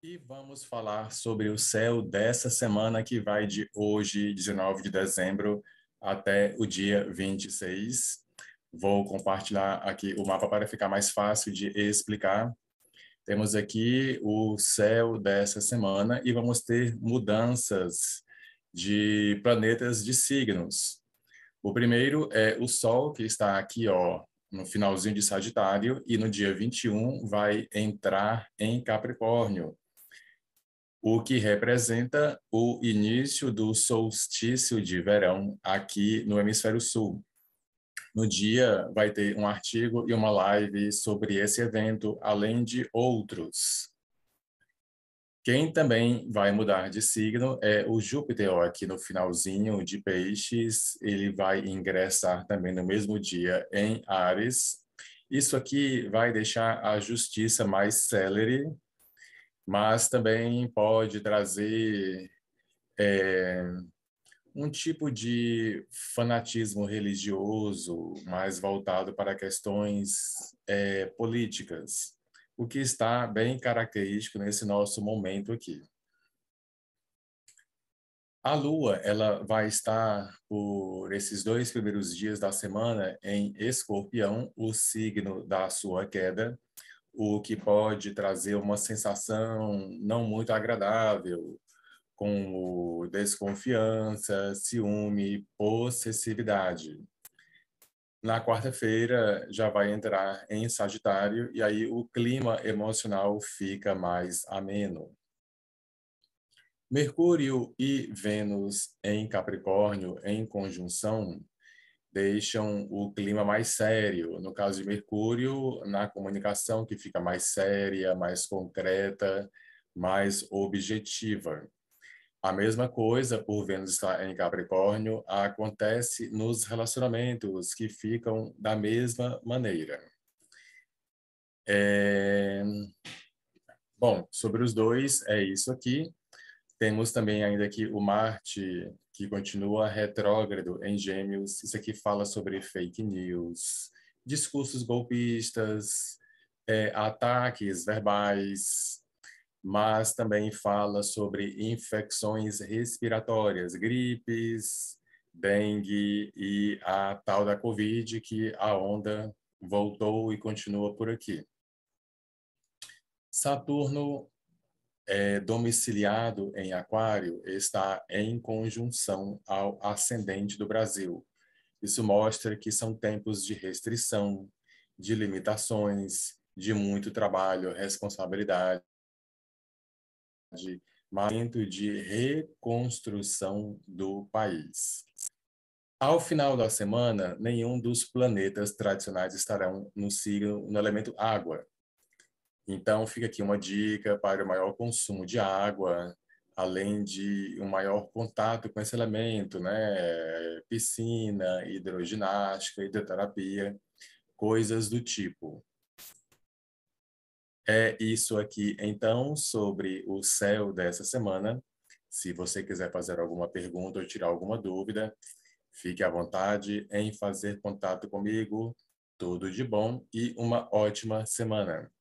E vamos falar sobre o céu dessa semana que vai de hoje, 19 de dezembro, até o dia 26. Vou compartilhar aqui o mapa para ficar mais fácil de explicar. Temos aqui o céu dessa semana e vamos ter mudanças de planetas de signos. O primeiro é o Sol, que está aqui, ó, no finalzinho de Sagitário, e no dia 21 vai entrar em Capricórnio o que representa o início do solstício de verão aqui no Hemisfério Sul. No dia vai ter um artigo e uma live sobre esse evento, além de outros. Quem também vai mudar de signo é o Júpiter, aqui no finalzinho de Peixes. Ele vai ingressar também no mesmo dia em Ares. Isso aqui vai deixar a justiça mais célere, mas também pode trazer é, um tipo de fanatismo religioso mais voltado para questões é, políticas, o que está bem característico nesse nosso momento aqui. A Lua ela vai estar por esses dois primeiros dias da semana em Escorpião, o signo da sua queda, o que pode trazer uma sensação não muito agradável, como desconfiança, ciúme, possessividade. Na quarta-feira já vai entrar em Sagitário e aí o clima emocional fica mais ameno. Mercúrio e Vênus em Capricórnio em conjunção deixam o clima mais sério. No caso de Mercúrio, na comunicação, que fica mais séria, mais concreta, mais objetiva. A mesma coisa, por Vênus estar em Capricórnio, acontece nos relacionamentos, que ficam da mesma maneira. É... Bom, sobre os dois, é isso aqui. Temos também ainda aqui o Marte que continua retrógrado em Gêmeos. Isso aqui fala sobre fake news, discursos golpistas, é, ataques verbais, mas também fala sobre infecções respiratórias, gripes, dengue e a tal da Covid, que a onda voltou e continua por aqui. Saturno é, domiciliado em Aquário está em conjunção ao ascendente do Brasil. Isso mostra que são tempos de restrição, de limitações, de muito trabalho, responsabilidade, momento de reconstrução do país. Ao final da semana, nenhum dos planetas tradicionais estarão no signo, no elemento água, então, fica aqui uma dica para o maior consumo de água, além de um maior contato com esse elemento, né? Piscina, hidroginástica, hidroterapia, coisas do tipo. É isso aqui, então, sobre o céu dessa semana. Se você quiser fazer alguma pergunta ou tirar alguma dúvida, fique à vontade em fazer contato comigo. Tudo de bom e uma ótima semana!